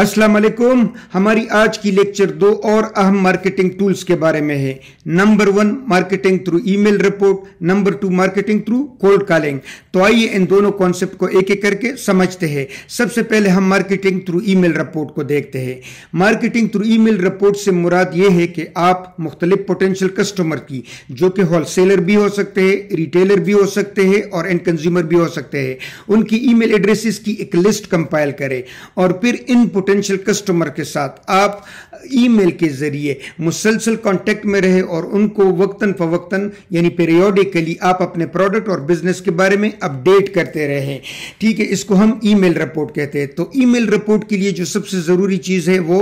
अस्सलाम वालेकुम हमारी आज की लेक्चर दो और अहम मार्केटिंग टूल्स के बारे में है number one marketing through email report number two marketing through cold calling तो आइए इन दोनों कॉन्सेप्ट को एक एक करके समझते हैं सबसे पहले हम मार्केटिंग थ्रू ईमेल रिपोर्ट को देखते हैं मार्केटिंग थ्रू ईमेल रिपोर्ट से मुराद ये है कि आप मुख्तलिफ पोटेंशियल कस्टमर की जो कि होलसेलर भी हो सकते हैं रिटेलर भी हो सकते हैं और एंड कंज्यूमर भी हो सकते हैं उनकी ई मेल एड्रेसिस की एक लिस्ट कंपाइल करें और फिर इनपुट पोटेंशियल कस्टमर के साथ आप ईमेल के जरिए मुसलसल कांटेक्ट में रहे और उनको वक्तन फवक्तन यानी पेरियोडिकली आप अपने प्रोडक्ट और बिजनेस के बारे में अपडेट करते रहे ठीक है इसको हम ईमेल रिपोर्ट कहते हैं तो ईमेल रिपोर्ट के लिए जो सबसे ज़रूरी चीज़ है वो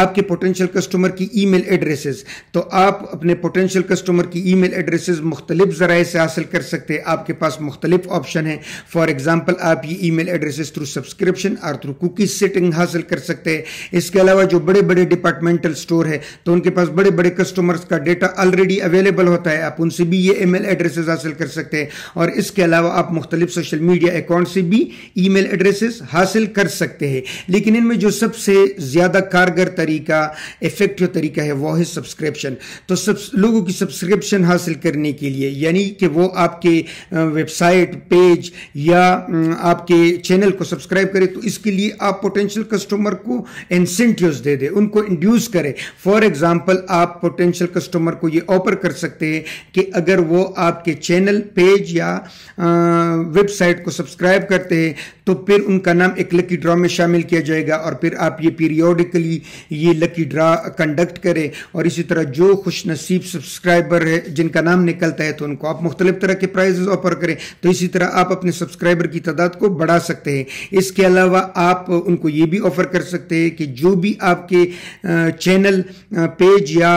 आपके पोटेंशियल कस्टमर की ईमेल एड्रेसेस तो आप अपने पोटेंशियल कस्टमर की ईमेल एड्रेसेस मुख्तलिफ ज़राए से हासिल कर सकते हैं आपके पास मुख्तलिफ ऑप्शन है फॉर एग्ज़ाम्पल आप ये email addresses through subscription और थ्रू कुकीज सेटिंग हासिल कर सकते हैं इसके अलावा जो बड़े बड़े डिपार्टमेंटल स्टोर है तो उनके पास बड़े बड़े कस्टमर्स का डेटा ऑलरेडी अवेलेबल होता है आप उनसे भी ये ई मेल हासिल कर सकते हैं और इसके अलावा आप मुख्तलिफ सोशल मीडिया अकाउंट से भी ई मेल हासिल कर सकते हैं लेकिन इनमें जो सबसे ज़्यादा कारगर तरीका इफेक्टिव तरीका है वह है सब्सक्रिप्शन तो सब लोगों की सब्सक्रिप्शन हासिल करने के लिए यानी कि वो आपके वेबसाइट पेज या आपके चैनल को सब्सक्राइब करें तो इसके लिए आप पोटेंशियल कस्टमर कस्टमर को इंसेंटिव दे दे उनको इंड्यूस करे फॉर एग्जाम्पल आप पोटेंशियल कस्टमर को ये ऑफर कर सकते हैं कि अगर वो आपके चैनल पेज या वेबसाइट को सब्सक्राइब करते हैं तो फिर उनका नाम एक लकी ड्रॉ में शामिल किया जाएगा और फिर आप ये पीरियोडिकली ये लकी ड्रा कंडक्ट करें और इसी तरह जो खुश नसीब सब्सक्राइबर है जिनका नाम निकलता है तो उनको आप मुख्तलि तरह के प्राइजेज ऑफर करें तो इसी तरह आप अपने सब्सक्राइबर की तादाद को बढ़ा सकते हैं इसके अलावा आप उनको ये भी ऑफर कर सकते हैं कि जो भी आपके चैनल पेज या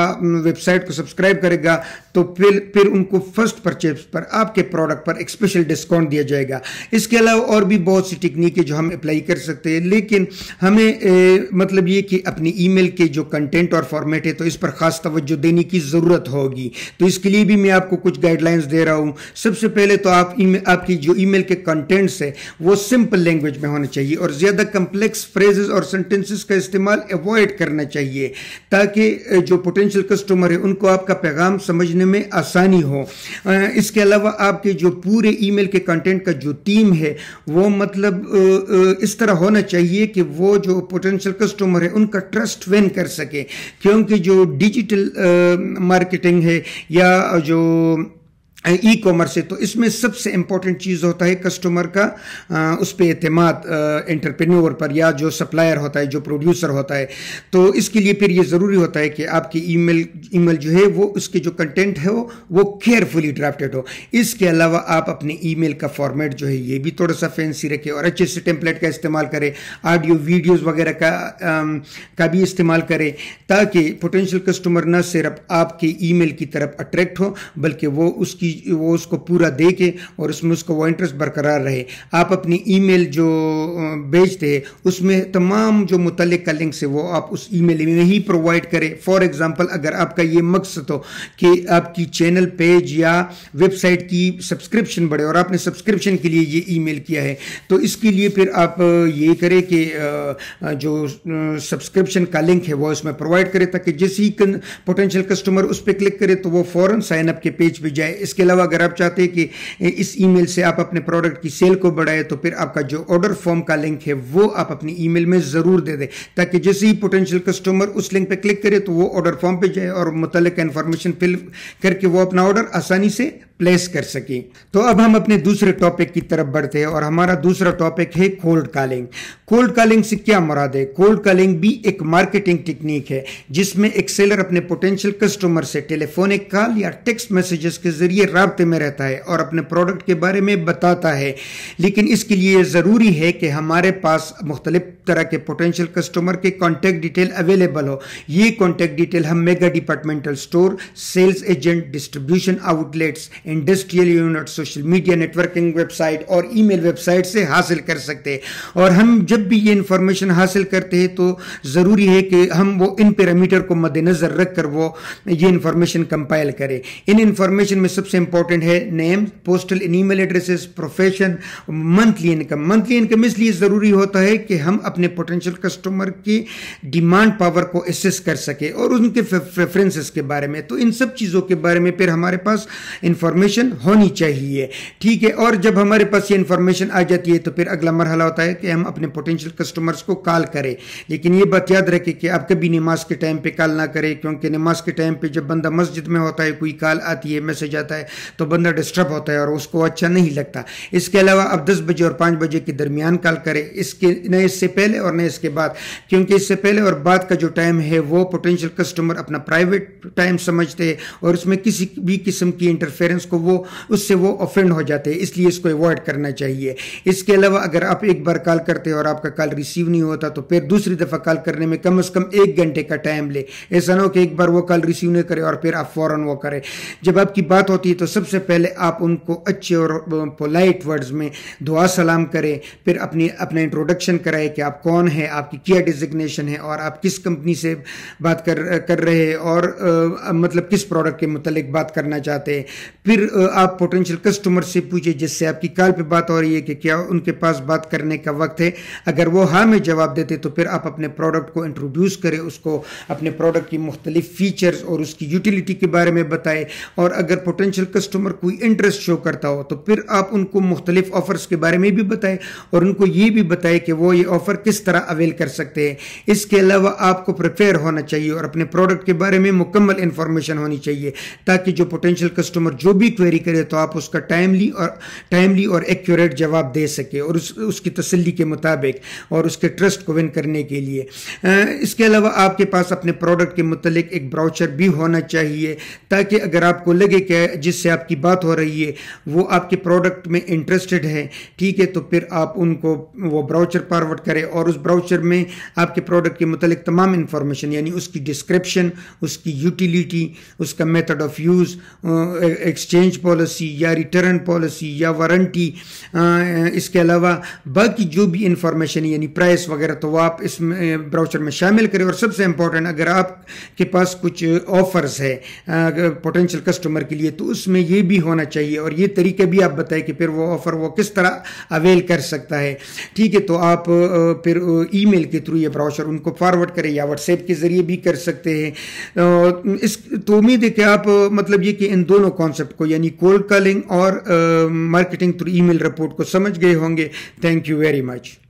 वेबसाइट को सब्सक्राइब करेगा तो फिर फिर उनको फर्स्ट परचेज पर आपके प्रोडक्ट पर एक स्पेशल डिस्काउंट दिया जाएगा इसके अलावा और भी बहुत सी टेक्निक है जो हम अप्लाई कर सकते हैं लेकिन हमें ए, मतलब ये कि अपनी ईमेल के जो कंटेंट और फॉर्मेट है तो इस पर ख़ास तवज्जो देने की ज़रूरत होगी तो इसके लिए भी मैं आपको कुछ गाइडलाइंस दे रहा हूँ सबसे पहले तो आप ईमेल आपकी जो ईमेल के कंटेंट्स है वो सिंपल लैंग्वेज में होना चाहिए और ज़्यादा कम्प्लेक्स फ्रेजेस और सेंटेंसेस का इस्तेमाल अवॉइड करना चाहिए ताकि जो पोटेंशियल कस्टमर है उनको आपका पैगाम समझने में आसानी हो इसके अलावा आपके जो पूरे ईमेल के कंटेंट का जो टीम है वो मतलब मतलब इस तरह होना चाहिए कि वो जो पोटेंशियल कस्टमर है उनका ट्रस्ट वेन कर सके क्योंकि जो डिजिटल मार्केटिंग है या जो ई कॉमर्स है तो इसमें सबसे इम्पोर्टेंट चीज़ होता है कस्टमर का आ, उस पर अतमाद एंटरप्रेन्योर पर या जो सप्लायर होता है जो प्रोड्यूसर होता है तो इसके लिए फिर ये ज़रूरी होता है कि आपकी ईमेल ईमेल जो है वो उसके जो कंटेंट है वो वो केयरफुली ड्राफ्टेड हो इसके अलावा आप अपने ईमेल का फॉर्मेट जो है ये भी थोड़ा सा फैंसी रखें और अच्छे से टेम्पलेट का इस्तेमाल करें ऑडियो वीडियोज़ वगैरह का का भी इस्तेमाल करें ताकि पोटेंशियल कस्टमर न सिर्फ आपके मेल की तरफ अट्रैक्ट हो बल्कि वो उसकी चीज वो उसको पूरा दे के और उसमें उसका वो इंटरेस्ट बरकरार रहे आप अपनी ईमेल जो भेजते हैं उसमें तमाम जो मुतल का लिंक्स है वो आप उस ईमेल में ही प्रोवाइड करें फॉर एग्जांपल अगर आपका ये मकसद हो कि आपकी चैनल पेज या वेबसाइट की सब्सक्रिप्शन बढ़े और आपने सब्सक्रिप्शन के लिए ये मेल किया है तो इसके लिए फिर आप ये करें कि जो सब्सक्रिप्शन का लिंक है वो इसमें प्रोवाइड करें ताकि जिस ही पोटेंशियल कस्टमर उस पर क्लिक करे तो वो फ़ौर साइनअप के पेज पर जाए इसके इसके अलावा अगर आप चाहते हैं कि इस ईमेल से आप अपने प्रोडक्ट की सेल को बढ़ाए तो फिर आपका जो ऑर्डर फॉर्म का लिंक है वो आप अपनी ईमेल में ज़रूर दे दें ताकि जैसे ही पोटेंशियल कस्टमर उस लिंक पर क्लिक करे तो वो ऑर्डर फॉर्म पर जाए और मुतल इन्फॉर्मेशन फिल करके वो अपना ऑर्डर आसानी से प्लेस कर सकें तो अब हम अपने दूसरे टॉपिक की तरफ बढ़ते हैं और हमारा दूसरा टॉपिक है कोल्ड कॉलिंग कोल्ड कॉलिंग से क्या मुराद है कोल्ड कॉलिंग भी एक मार्केटिंग टेक्निक है जिसमें एक सेलर अपने पोटेंशियल कस्टमर से टेलीफोनिक कॉल या टेक्स्ट मैसेजेस के जरिए रबते में रहता है और अपने प्रोडक्ट के बारे में बताता है लेकिन इसके लिए ज़रूरी है कि हमारे पास मुख्तलिफ तरह के पोटेंशियल कस्टमर के कॉन्टैक्ट डिटेल अवेलेबल हो ये कॉन्टैक्ट डिटेल हम mega departmental store sales agent distribution outlets industrial unit social media networking website और ईमेल वेबसाइट से हासिल कर सकते हैं और हम जब भी ये इंफॉर्मेशन हासिल करते हैं तो ज़रूरी है कि हम वो इन पैरामीटर को मद्देनज़र रख कर वो ये इन्फॉर्मेशन कंपाइल करें इन इन्फॉर्मेशन में सबसे इंपॉर्टेंट है name postal in email addresses profession monthly income monthly income इसलिए ज़रूरी होता है कि हम अपने पोटेंशियल कस्टमर की डिमांड पावर को एसेस कर सके और उनके प्रेफरेंसेस के बारे में तो इन सब चीज़ों के बारे में फिर हमारे पास इन्फॉर्मेशन इन्फॉर्मेशन होनी चाहिए ठीक है और जब हमारे पास ये इन्फॉर्मेशन आ जाती है तो फिर अगला मरहला होता है कि हम अपने पोटेंशियल कस्टमर्स को कॉल करें लेकिन ये बात याद रखें कि आप कभी नमाज के टाइम पे कॉल ना करें क्योंकि नमाज के टाइम पे जब बंदा मस्जिद में होता है कोई कॉल आती है मैसेज आता है तो बंदा डिस्टर्ब होता है और उसको अच्छा नहीं लगता इसके अलावा आप दस बजे और पाँच बजे के दरमियान कॉल करें इसके न इससे पहले और न इसके बाद क्योंकि इससे पहले और बाद का जो टाइम है वो पोटेंशियल कस्टमर अपना प्राइवेट टाइम समझते हैं और उसमें किसी भी किस्म की इंटरफेरेंस उसको वो उससे वो ऑफेंड हो जाते हैं इसलिए इसको अवॉइड करना चाहिए इसके अलावा अगर आप एक बार कॉल करते हो और आपका कॉल रिसीव नहीं होता तो फिर दूसरी दफ़ा कॉल करने में कम से कम एक घंटे का टाइम ले ऐसा ना हो कि एक बार वो कॉल रिसीव नहीं करे और फिर आप फ़ौरन वो करें जब आपकी बात होती है तो सबसे पहले आप उनको अच्छे और पोलाइट वर्ड्स में दुआ सलाम करें फिर अपनी अपना इंट्रोडक्शन कराए कि आप कौन है आपकी क्या डिजिग्नेशन है और आप किस कंपनी से बात कर कर रहे हैं और आ, मतलब किस प्रोडक्ट के मतलब बात करना चाहते हैं फिर आप पोटेंशियल कस्टमर से पूछे जिससे आपकी कॉल पे बात हो रही है कि क्या उनके पास बात करने का वक्त है अगर वो हाँ में जवाब देते तो फिर आप अपने प्रोडक्ट को इंट्रोड्यूस करें उसको अपने प्रोडक्ट की मुख्तलिफ फ़ीचर्स और उसकी यूटिलिटी के बारे में बताएं और अगर पोटेंशियल कस्टमर कोई इंटरेस्ट शो करता हो तो फिर आप उनको मुख्तलिफ ऑफर्स के बारे में भी बताएं और उनको ये भी बताएं कि वो ये ऑफ़र किस तरह अवेल कर सकते हैं इसके अलावा आपको प्रिपेयर होना चाहिए और अपने प्रोडक्ट के बारे में मुकम्मल इंफॉर्मेशन होनी चाहिए ताकि जो पोटेंशियल कस्टमर जो भी क्वेरी करे तो आप उसका टाइमली और टाइमली और एक्यूरेट जवाब दे सके और उस उसकी तसली के मुताबिक और उसके ट्रस्ट को विन करने के लिए इसके अलावा आपके पास अपने प्रोडक्ट के मतलब एक ब्राउचर भी होना चाहिए ताकि अगर आपको लगे कि जिससे आपकी बात हो रही है वो आपके प्रोडक्ट में इंटरेस्टेड है ठीक है तो फिर आप उनको वो ब्राउचर फॉरवर्ड करें और उस ब्राउचर में आपके प्रोडक्ट के मतलब तमाम इन्फॉर्मेशन यानी उसकी डिस्क्रिप्शन उसकी यूटिलिटी उसका method of use exchange policy या रिटर्न पॉलिसी या वारंटी uh, uh, इसके अलावा बाकी जो भी इंफॉर्मेशन यानी प्राइस वगैरह तो आप इस ब्राउचर uh, में शामिल करें और सबसे इम्पोर्टेंट अगर आपके पास कुछ ऑफर्स है पोटेंशियल कस्टमर के लिए तो उसमें ये भी होना चाहिए और ये तरीके भी आप बताएं कि फिर वो ऑफ़र वो किस तरह अवेल कर सकता है ठीक है तो आप फिर ईमेल के थ्रू ये ब्राउचर उनको फॉरवर्ड करें या व्हाट्सएप के ज़रिए भी कर सकते हैं इस तो उम्मीद है कि आप मतलब ये कि इन दोनों कॉन्सेप्ट को यानी कोल्ड कॉलिंग और मार्केटिंग थ्रू ईमेल रिपोर्ट को समझ गए होंगे थैंक यू वेरी मच